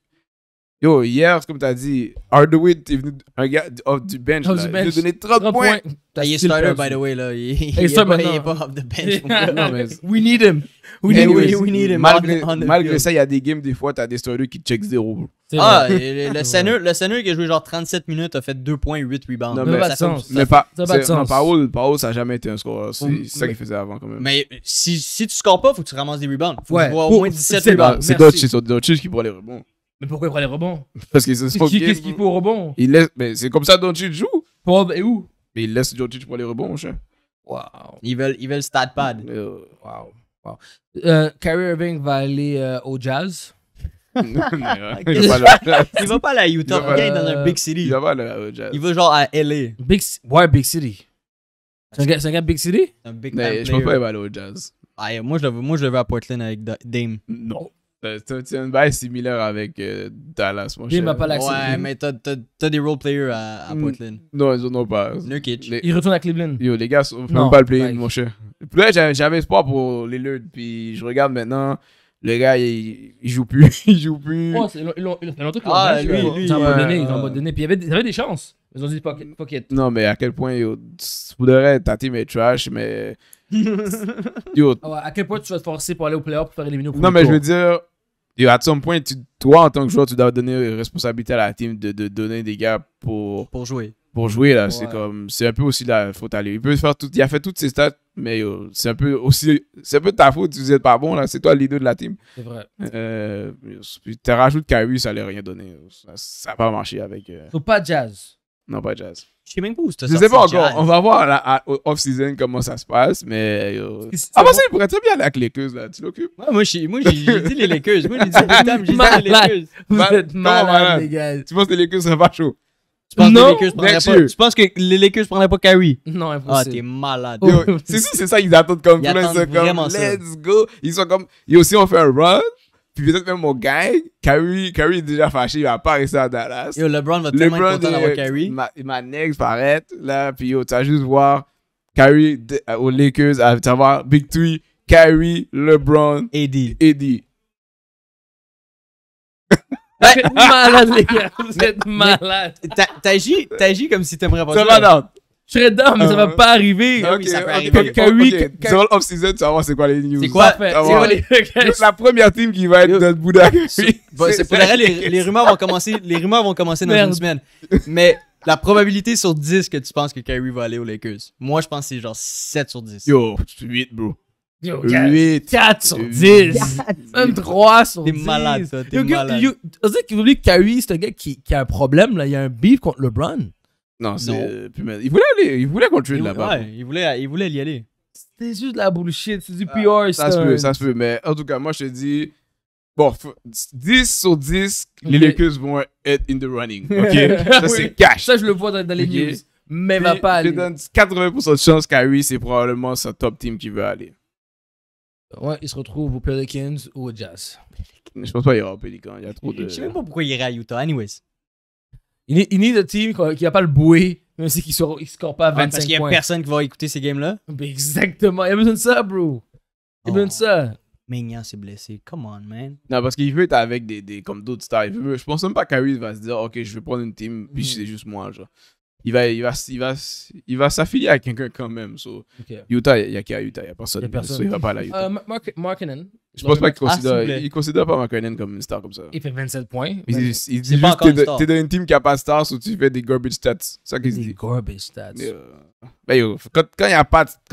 Yo, hier, comme t'as dit, Hardaway, t'es venu un gars off du bench. là. du bench. Il nous a donné 30, points. T'as est starter, by the way, là. Il, il, est, pas, il est pas off the bench. (laughs) non, mais... We need him. We need, Anyways, we need him. Malgré, ça, il y a des games, des fois, t'as des starters qui check zéro. Ah, le, le center, le center qui a joué genre 37 minutes a fait 2 points, 8 rebounds. Non, mais, ça, ça, mais pas, pas de sens. Paul, ça n'a jamais été un score. C'est ça qu'il faisait avant, quand même. Mais si, si tu scores pas, faut que tu ramasses des rebounds. Faut ouais. au moins 17 rebounds. Ah, c'est Doncic qui prend les rebonds. Mais pourquoi il prend les rebonds Parce qu'il se Qu'est-ce qu'il faut au rebond Il laisse. Mais c'est comme ça dont tu joues. Paul et où Mais il laisse Doncic pour les rebonds, mon chien. Wow. Ils veulent, ils veulent stat pad. Euh, wow. Euh, Kyrie Irving va aller euh, au Jazz. (laughs) il, va (laughs) pas aller à Utah. Il, aller dans un big city. Il va au Jazz. Il va genre à LA. Big, ouais, big city. C'est un, gars, big city? Un big mais, je pense pas qu'il va aller au Jazz. Ah, moi, je veux, moi, je veux à Portland avec Dame. Non. T'as une base similaire avec euh, Dallas, moi. Il m'a pas l'accès. Ouais, mm-hmm. mais t'as des roleplayers à, à mm. Portland. Non, ils ont pas. Nurkic. Les... Ils retournent à Cleveland. Yo, les gars, on même pas le play-in, mon cher. là, j'avais espoir pour les Lurds, puis je regarde maintenant. Le gars, il, joue plus. il joue plus. (laughs) Oh, c'est un qu'il Ah, a lui, lui, Ils ont donné, ils ont donné. Puis il y des chances. Ils ont dit pocket. pocket. Non, mais à quel point, yo, Tu voudrais tenter mes trash, mais. (laughs) yo. Ah à quel point tu vas te forcer pour aller au playoff pour faire éliminer au Non, mais je veux dire, à à un point, toi, en tant que joueur, tu dois donner responsabilité à la team de, donner des gars pour. jouer. Pour jouer, là. C'est comme. C'est un peu aussi la faute à lui. Il peut faire tout. a fait toutes ses stats, mais c'est un peu aussi. C'est un peu ta faute tu vous pas bon, là. C'est toi l'idée de la team. C'est vrai. Euh, tu rajoutes lui ça allait rien donner. Ça n'a pas marché avec. Euh, Faut pas Jazz. Non, pas Jazz. Je sais même pas où c'est. Je sais pas encore. On va voir off-season comment ça se passe, mais. Euh, ah, moi, bah, ça, il pourrait très bien aller avec l'équeuse, là. Tu l'occupes? moi, j'ai dit les léqueuses. Moi, j'ai dit les j'ai dit les Vous bah, êtes malades, les gars. Tu penses que les ne seraient pas chauds? Tu penses, non, que pas, tu penses que les ne prendraient pas Kyrie? Non, ah, impossible. Ah, t'es malade. c'est ça, ils attendent comme ils, comme, let's go. Ils sont comme, ils aussi, on fait un run. Puis peut-être même mon gang, Kyrie, Kyrie est déjà fâché, il va pas rester à Dallas. Yo, LeBron va tellement être content d'avoir Kyrie. Ma, ma next va là, puis yo, tu juste voir Kyrie euh, aux Lakers, à voir Big Three, Kyrie, LeBron, Eddie. Eddie. Vous êtes malade, les gars. Vous êtes malade. T'agis comme si t'aimerais pas. Je serais dedans, mais ça va ah pas arriver. Ok, ben oui, ça peut arriver. season tu vas voir c'est quoi les news. C'est quoi, c'est (laughs) La première team qui va être notre Bouddha. (laughs) C'est pour les, rumeurs vont commencer, dans une semaine. Mais la probabilité sur 10 que tu penses que Kyrie va aller aux Lakers. Moi, je pense que c'est genre 7 sur 10. Yo, 8, bro. Yo, 8. 4 sur 10. 3 sur 10. T'es malade, toi. T'es malade. Tu que Kyrie, c'est un gars qui, a un problème, Il y a un beef contre LeBron. Non, c'est mal. Il voulait aller, il voulait qu'on le là-bas. Ouais, il voulait, il voulait y aller. C'était juste de la bullshit, c'est du ah, PR. ça se peut, ça se peut. Mais en tout cas, moi, je te dis, bon, 10 sur 10, les Lakers vont être in the running. OK? (laughs) ça, c'est cash. Ça, je le vois dans, les news. Mais il va pas aller. donne 80% de chance qu'Harry, c'est probablement sa top team qui veut aller. Ouais, il se retrouve aux Pelicans ou au Jazz. Je pense pas qu'il y aura aux Pelicans. Il y a trop de. Je sais même pas pourquoi il irait à Utah, anyways. Il, need a team qui n'a pas le bouer, même si qui score, pas 25 ah points. parce qu'il y a personne qui va écouter ces games-là. exactement. Il a besoin de ça, bro. Il a besoin de oh. ça. Mignon s'est blessé. Come on, man. Non, parce qu'il veut être avec des, des comme d'autres stars. je pense même pas qu'Harry va se dire, OK, je vais prendre une team, puis mm. c'est juste moi. Genre il va, il va, il va, il va s'affilier à quelqu'un quand même. Utah, il n'y a qu'à Utah, il n'y a personne. Il, y a personne. il va pas là euh, Utah. Uh, Mark, Je pense pas qu'il considère, ah, il, considère pas Markkinen comme une star comme ça. Il fait 27 points. Il, il, il dit juste, es dans une, team qui n'a pas de star, so tu fais des garbage stats. C'est ça qu'il dit. Des garbage stats. Euh, ben, quand il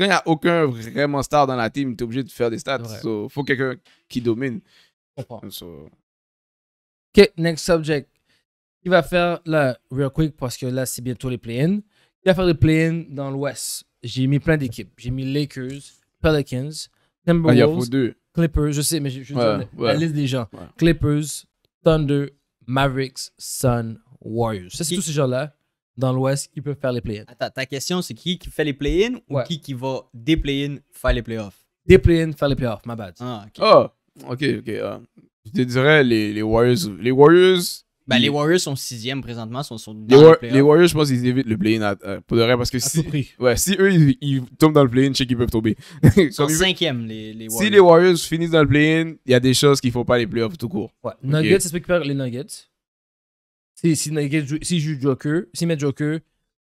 n'y a a aucun vraiment star dans la team, tu es obligé de faire des stats. Il faut quelqu'un qui domine. comprends. OK, next subject va faire, là, real quick, parce que là, c'est bientôt les play in Il va faire les play in dans l'Ouest. J'ai mis plein d'équipes. J'ai mis Lakers, Pelicans, Timberwolves, ah, Clippers, je sais, mais je, je ouais, la liste des gens. Clippers, Thunder, Mavericks, Sun, Warriors. C'est tous ces gens-là dans l'Ouest qui peuvent faire les play in Attends, ta question, c'est qui qui fait les play in ou qui qui va des play in faire les playoffs? Des play in faire les playoffs, ma bad. Ah, ok. Ah, ok, ah. je te dirais les Warriors. Les Warriors ben, les Warriors sont sixième présentement, sont, sont les, les, Warriors, je pense qu'ils évitent le play-in euh, pour de rien parce que si, ouais, si eux ils, tombent dans le play-in, je sais qu'ils peuvent tomber. (laughs) ils sont cinquième les, les, Warriors. Si les Warriors finissent dans le play-in, il y a des choses qu'il faut pas les play-offs tout court. Ouais. Nuggets, c'est récupèrent les Nuggets. Si, si Nuggets si joue Joker, si met Joker,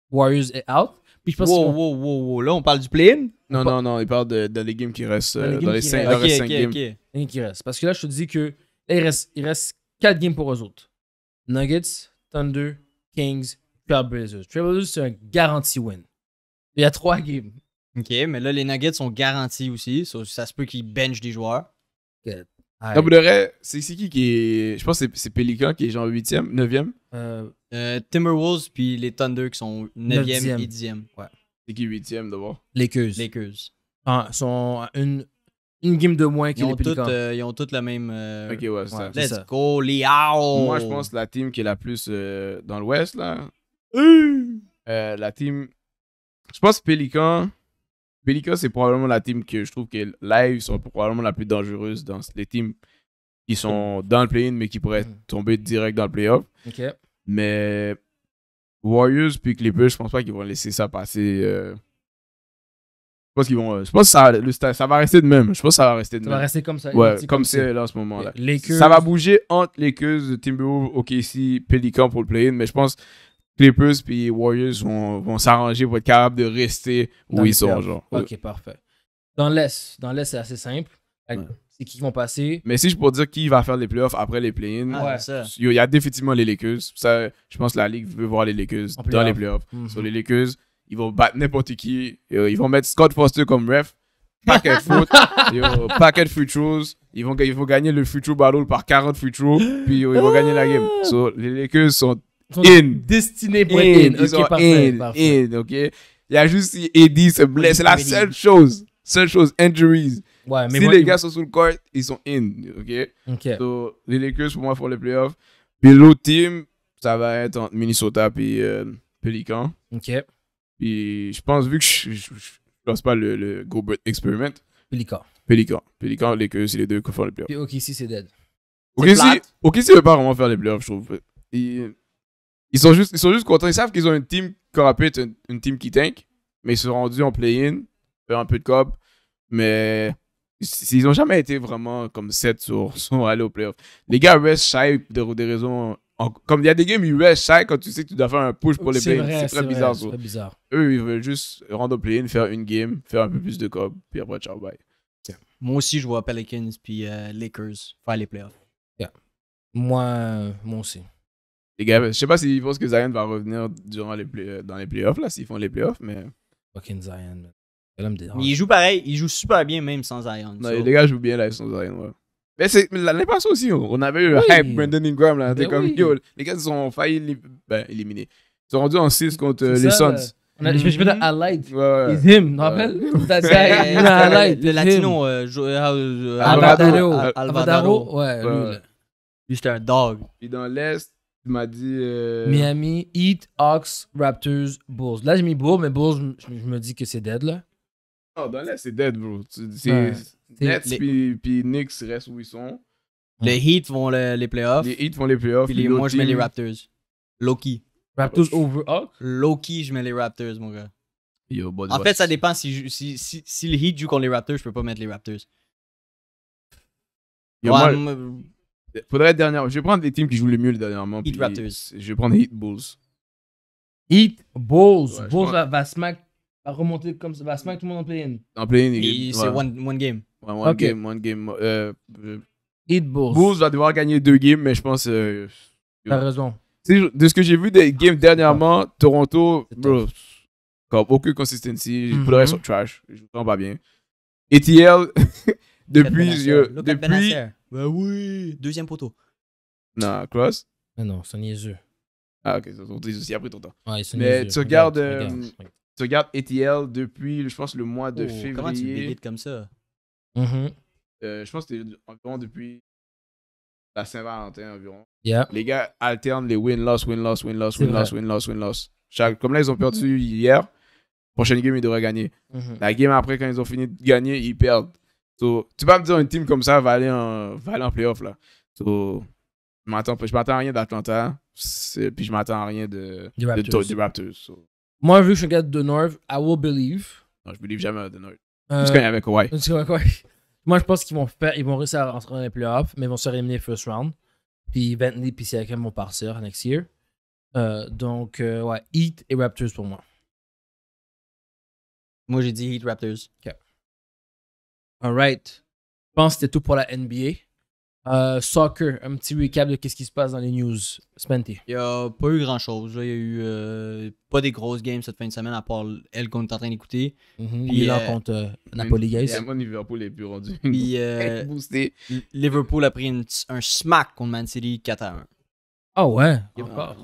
Warriors est out. Puis je pense wow, wow, wow, là on parle du play-in. Non, non, non, ils parlent de, euh, les games qui restent dans les, cinq, games. qui restent. Parce que là je te dis que il reste, il reste 4 games pour eux autres. Nuggets, Thunder, Kings, Trailblazers. Trailblazers, c'est un garanti win. Il y a trois games. OK, mais là, les Nuggets sont garantis aussi. ça se peut qu'ils benchent des joueurs. Good. Non, de c'est qui qui est. Je pense que c'est Pelican qui est genre 8e, 9e. Euh, euh, Timberwolves puis les Thunder qui sont 9e, et 10e. C'est qui 8e d'abord Lakers. Lakers. Ah, sont une, une game de moins qu'ils ont toutes, euh, ils ont toutes la même. Euh, ok, ouais, ça. Let's go, Liao! Moi, je pense que la team qui est la plus euh, dans l'ouest, là. la team. Je pense Pelican. Pelican, c'est probablement la team que je trouve que live sont probablement la plus dangereuse dans les teams qui sont dans le play-in, mais qui pourraient mm. tomber direct dans le play-off. Ok. Mais Warriors puis Clippers, je pense pas qu'ils vont laisser ça passer pense qu'ils vont. Euh, je pense que ça, ça va rester de même. Je pense que ça va rester de même. Ça va rester comme ça. Ouais, comme c'est là en ce moment-là. Ça va bouger entre les Lakers, Timberwolves, OKC, Pelican pour le play-in, mais je pense Clippers puis Warriors vont, vont s'arranger pour être capables de rester où ils sont. Genre. Ok, parfait. Dans l'Est, dans l'Est, c'est assez simple. C'est qui vont passer. Mais si je peux dire qui va faire les playoffs après les play-ins, ah, il y a définitivement les Lakers. Ça, je pense que la Ligue veut voir les Lakers dans les playoffs. offs mhm. Sur les Lakers, ils vont battre n'importe qui. ils vont mettre Scott Foster comme ref. Paquet foot. yo, paquet Ils vont, ils vont gagner le free throw battle par 40 free Puis ils vont gagner la game. donc les Lakers sont, in. Destinés pour être in. Ils sont in. in. OK? Il y a juste Eddie se blesse. C'est la seule chose. Seule chose. Injuries. Ouais, si les gars sont sur le court, ils sont in. OK? donc les Lakers, pour moi, font les playoffs. Puis l'autre team, ça va être entre Minnesota puis euh, Pelicans. Pelican. OK. Puis je pense, vu que je ne lance pas le, le Gobert Experiment. Pelican. Pelican. Pelican, les c'est les deux qui font les playoffs. Puis OKC, c'est dead. OKC, ne veut pas vraiment faire les playoffs, je trouve. Ils, sont, juste, ils sont juste contents. Ils savent qu'ils ont une team peut une, une team qui tank, mais ils sont rendus en play-in, faire un peu de cop. Mais ils n'ont jamais été vraiment comme 7 sur, (laughs) sont aller aux playoffs. Les gars restent shy pour des, raisons comme il y a des games, ils ça quand tu sais que tu dois faire un push pour les play C'est très, bizarre. Eux, ils veulent juste rendre play-in, faire une game, faire un peu plus de cob, puis après, ciao, bye. Moi aussi, je vois Pelicans puis euh, Lakers faire les playoffs. Yeah. Moi, moi aussi. Les gars, je sais pas s'ils ils pensent que Zion va revenir durant les play dans les playoffs, là, s'ils font les playoffs, mais. Fucking Zion, Mais il joue pareil, il joue super bien même sans Zion. les gars jouent bien là sans Zion, ouais. Mais c'est l'année passée aussi, on avait eu le hype Brandon Ingram là. Ben comme yo, les gars ils ont failli ben, éliminer. Ils sont rendus en 6 contre les Suns. On a, Je me dire highlight. Mm-hmm. Ouais, him, rappelle That guy, Le latino, euh, jo, euh, euh, Alvadaro. Alvadaro, ouais, lui. c'était un dog. Puis dans l'Est, tu m'as dit. Miami, Heat, Hawks, Raptors, Bulls. Là, j'ai mis Bulls, mais Bulls, je, me dis que c'est dead, là. Non, dans l'Est, c'est dead, bro. C'est. Nets puis, puis Knicks restent où ils sont. Les Heat vont les, playoffs. Les Heat vont les playoffs. Puis moi, je mets les Raptors. Loki. Raptors over Hawks? Loki, je mets les Raptors, mon gars. Yo, en fait, ça dépend. Si, si, si, si le Heat jouent contre les Raptors, je peux pas mettre les Raptors. Yo, faudrait être dernier. Je vais prendre les teams qui jouent le mieux dernièrement. Heat Raptors. Je vais prendre Heat Bulls. Heat Bulls. Bulls va, smack, remonter comme Va tout le monde en play-in. En play-in, C'est one, one game. Un game, un game. Euh, Heat Bulls. va devoir gagner deux games, mais je pense. Euh, T'as raison. De ce que j'ai vu des games dernièrement, Toronto, bro, comme aucune consistency. Mm -hmm. sur trash. Je ne comprends pas bien. ETL, (laughs) depuis. Je, euh, depuis... Ben oui. Deuxième poteau. Non, Cross. Ah non, non, c'est niaiseux. Ah, ok, c'est aussi après ton temps. Mais tu regardes, euh, tu regardes ETL depuis, je pense, le mois de février. Oh, comment tu débites comme ça Mm-hmm. Euh, je pense que c'était environ depuis la Saint-Valentin environ. Les gars alternent les win-loss, win-loss, win-loss, win-loss, win-loss, win-loss. Chaque... Comme là, ils ont perdu mm-hmm. hier. Prochaine game, ils devraient gagner. Mm-hmm. La game après, quand ils ont fini de gagner, ils perdent. So, tu peux pas me dire une team comme ça va aller en, va en playoff. Là. So, je m'attends, m'attends à rien d'Atlanta. puis je m'attends à rien de, du Raptors. De, Raptors Moi, vu que je suis un de North, I will believe. Non, je believe jamais de North. Euh, (laughs) moi, je pense qu'ils vont faire, ils vont réussir à rentrer dans les playoffs, mais ils vont se rééliminer first round. Puis Bentley puis Siakam vont partir next year. Euh, donc, euh, ouais, Heat et Raptors pour moi. Moi, j'ai dit Heat Raptors. OK. alright Je pense que c'était tout pour la NBA. Euh, soccer, un petit recap de qu'est-ce qui se passe dans les news. Spenty. Il n'y a pas eu grand-chose. Il n'y a eu euh, pas des grosses games cette fin de semaine, à part elle qu'on est en train d'écouter. Il mhm. est Puis là, euh, contre Napoli, guys. Liverpool est plus rendu. (laughs) Liverpool a pris un smack contre Man City 4 à 1. Ah ouais, ah, encore.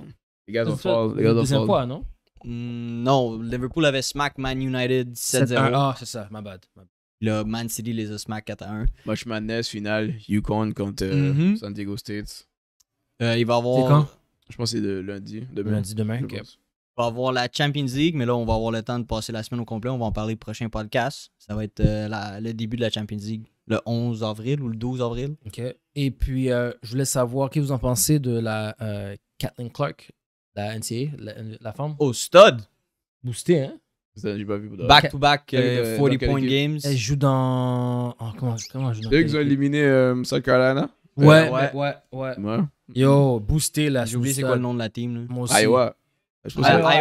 Les gars ont fall. Les gars Deuxième fois, non? Mm, non, Liverpool avait smack Man United 7-0. Ah, c'est ça, My bad le Man City les a smack 4 à 1. Match Madness, finale, Yukon contre euh, mhm. San Diego State. Euh, il va avoir. Je pense que c'est lundi. Demain. Lundi demain, Il On va avoir la Champions League, mais là, on va avoir le temps de passer la semaine au complet. On va en parler au prochain podcast. Ça va être euh, le début de la Champions League, le 11 avril ou le 12 avril. OK. Et puis, je voulais savoir, ce que vous en pensez de la Kathleen Clark, la NCA, la, la femme? Au stud! Boosté, hein? J'ai pas vu. Back to back, 40 euh, point games. Elle joue dans. Oh, comment, comment joue dans Eux, ils ont éliminé euh, South Carolina. Euh, ouais, ouais, ouais, ouais, Yo, boosté là. J'ai oublié c'est quoi le nom de la team. Là. Moi aussi. Iowa. Je pense Iowa,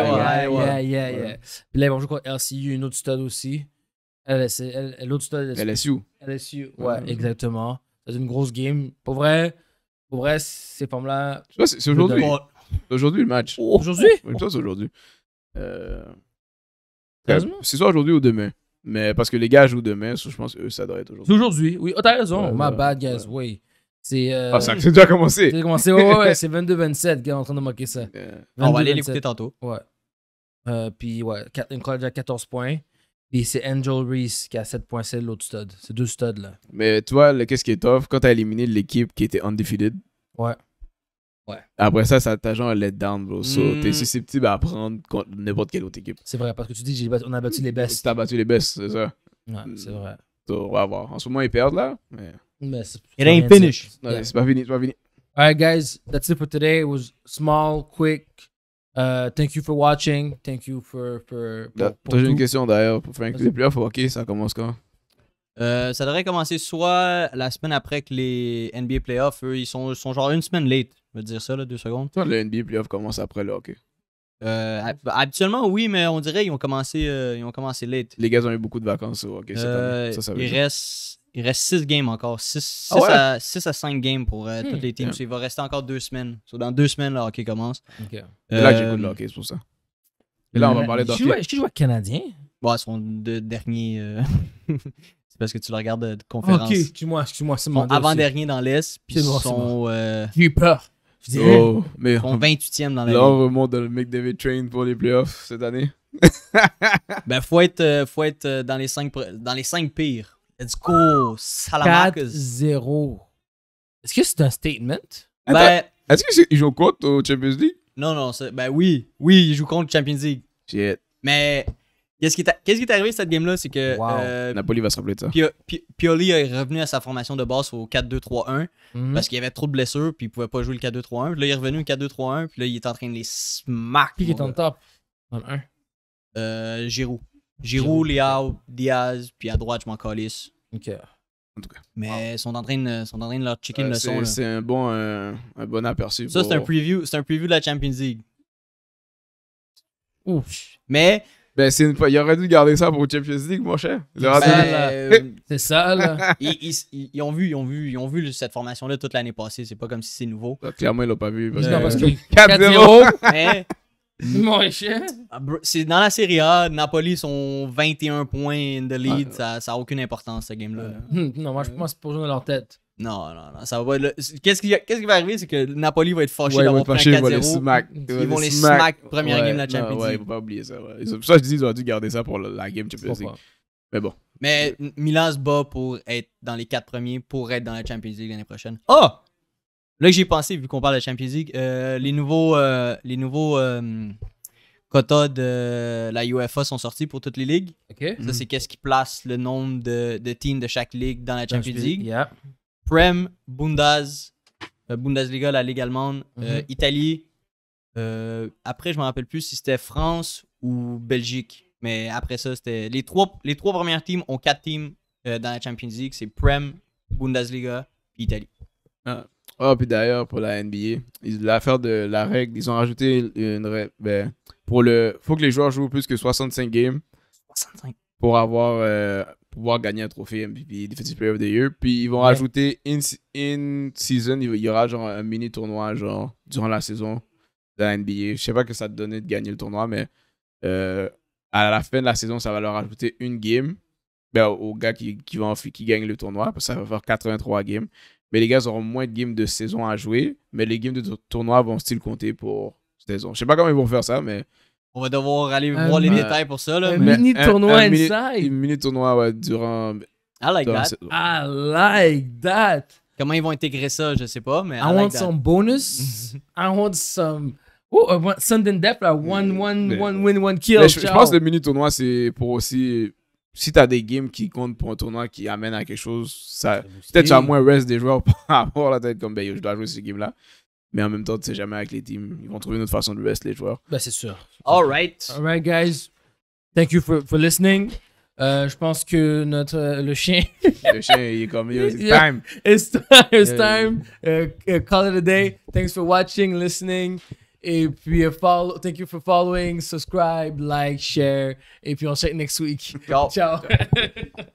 Iowa, Yeah, yeah, yeah. Puis là, ils vont jouer contre LCU, une autre stade aussi. L'autre stade, LSU. LSU, ouais, exactement. C'est une grosse game. Pour vrai, pour vrai ces femmes-là. C'est aujourd'hui. Aujourd'hui le match. Aujourd'hui? Oui, c'est aujourd'hui. Euh. Euh, c'est soit aujourd'hui ou demain. Mais parce que les gars jouent demain, je pense que eux, ça devrait être aujourd'hui. aujourd'hui, oui. Oh, t'as raison. my bad, guys, oui. C'est. Euh, ah, ça c'est déjà commencé. C'est commencé, ouais, ouais, (laughs) c'est 22-27 qui sont en train de moquer ça. On va aller l'écouter tantôt. Ouais. Euh, puis, ouais, Catherine College à 14 points. Puis c'est Angel Reese qui a 7 points, c'est l'autre stud. C'est deux studs, là. Mais toi qu'est-ce qui est tough, quand t'as éliminé l'équipe qui était undefeated. Ouais. Après ça, ça t'a genre un letdown, bro. So, mm. T'es susceptible à prendre contre n'importe quelle autre équipe. C'est vrai, parce que tu dis, on a battu les best. T'as battu les best, c'est ça. Ouais, c'est vrai. on va voir. En ce moment, ils perdent là. Mais, c'est It ain't c'est pas fini, c'est pas fini. All guys, that's it for today. It was small, quick. Uh, thank you for watching. Thank you for. for, pour, une question d'ailleurs pour Frank. Les playoffs, ok, ça commence quand euh, ça devrait commencer soit la semaine après que les NBA playoffs, eux, ils sont, genre une semaine late. Je veux dire ça, là, deux secondes. Toi, le NBA playoffs commence après le euh, hockey. habituellement, oui, mais on dirait qu'ils ont commencé, euh, ils ont commencé late. Les gars ont eu beaucoup de vacances ok. hockey cette année. il, reste, il reste 6 games encore. 6 ah à 5 games pour hmm. toutes les teams. il va rester encore deux semaines. dans deux semaines, le hockey commence. là j'ai j'écoute le hockey, c'est pour ça. Et là, on va parler d'hockey. Est-ce qu'ils jouent Canadien? Bon, ils sont deux derniers... (laughs) C'est parce que tu le regardes de, conférence. Ok, excuse-moi, excuse-moi. avant-dernier dans l'Est, puis ils sont. Euh, J'ai eu peur. Je oh, mais... Ils sont 28e dans l'Est. Là, on remonte le McDavid Train pour les playoffs cette année. (laughs) ben, faut être, euh, faut être euh, dans, les 5 dans les 5 pires. Let's go, Salamanca. 4-0. Est-ce que c'est un statement? ben, Est-ce qu'ils jouent contre au Champions League? Non, non, ben oui, oui, ils jouent contre Champions League. Shit. Mais Qu'est-ce qui, est arrivé cette game-là? C'est que. Euh, Napoli va se rappeler de ça. Pioli est revenu à sa formation de base au 4-2-3-1 mhm. parce qu'il y avait trop de blessures puis il pouvait pas jouer le 4-2-3-1. Puis là, il est revenu au 4-2-3-1 puis là, il est en train de les smack. Qui est en top? En 1. Euh, Giroud. Giroud, Léao, Diaz, puis à droite, je m'en calisse. Ok. En tout cas. Mais ils sont, en train de, sont en train de leur chicken euh, le son. C'est un bon, un bon aperçu. Ça, c'est un, preview, un preview de la Champions League. Ouf. Mais ben, c'est une... il aurait dû garder ça pour Champions League, mon cher. Ben, euh, (laughs) c'est ça, là. (laughs) ils, ils, ils, ont vu, ils, ont vu, ils ont vu cette formation-là toute l'année passée. C'est pas comme si c'est nouveau. Ah, clairement, ils l'ont pas vu. Parce euh... (laughs) 4-0. Hein? Mon cher. Ah, c'est dans la Serie A. Napoli sont 21 points in the lead. ça n'a aucune importance, ce game-là. Euh, hum, non, moi, je pense que c'est pour jouer dans leur tête. Non, non, non, ça va Qu'est-ce qui, va arriver, c'est que Napoli va être fâché ouais, d'avoir pris Ils vont les smack. Ils vont les smack, première game de la Champions League. Ouais, faut pas oublier ça. C'est pour ça que je dis qu'ils ont dû garder ça pour la game Champions League. Mais bon. Mais Milan se bat pour être dans les 4 premiers, pour être dans la Champions League l'année prochaine. Ah! Là que j'ai pensé, vu qu'on parle de Champions League, euh, les nouveaux, euh, les nouveaux euh, quotas de la UEFA sont sortis pour toutes les ligues. OK. Ça, c'est mhm. qu'est-ce qui place le nombre de, de teams de chaque ligue dans la Champions League. Yeah. Prem, euh, Bundesliga, la Ligue allemande, euh, mhm. Italie. Euh, après, je me rappelle plus si c'était France ou Belgique. Mais après ça, c'était les trois, les trois premières teams ont quatre teams dans la Champions League. C'est Prem, Bundesliga, Italie. oh, puis d'ailleurs, pour la NBA, l'affaire de la règle, ils ont rajouté une règle. Ben, pour le, faut que les joueurs jouent plus que 65 games. Pour avoir pouvoir gagner un trophée MVP, Defensive Player of the Year. Puis ils vont rajouter in-season, il y aura genre un mini tournoi genre durant la saison de la NBA. Je sais pas que ça te donnait de gagner le tournoi, mais euh, à la fin de la saison, ça va leur rajouter une game ben, aux gars qui, qui, vont, qui gagnent le tournoi, parce que ça va faire 83 games. Mais les gars auront moins de games de saison à jouer, mais les games de tournoi vont still compter pour saison. Je sais pas comment ils vont faire ça, mais on va devoir aller voir les détails pour ça. Euh, un mini tournoi un, un inside. un mini tournoi, ouais, durant. I like that. I like that. Comment ils vont intégrer ça, je sais pas, mais. I, want bonus. (laughs) I want some. Oh, I want something depth, one, mm, one, one win, one kill. Je, pense que le mini tournoi, c'est pour aussi si t'as des games qui comptent pour un tournoi qui amène à quelque chose, ça, peut-être tu as moins reste des joueurs (laughs) pour avoir la tête comme, ben, je dois jouer ce game-là. Mais en même temps, tu sais jamais avec les teams. Ils vont trouver une autre façon de rester les joueurs. bah c'est sûr. All right. All right, guys. Thank you for, for listening. Euh, je pense que notre euh, le chien. le chien, il est comme il it's time. It's (laughs) time. It's time. Uh, euh, call it a day. Thanks for watching, listening. Et puis, euh, follow, thank you for following, subscribe, like, share. Et puis, on se next week. Ciao. Ciao. (laughs)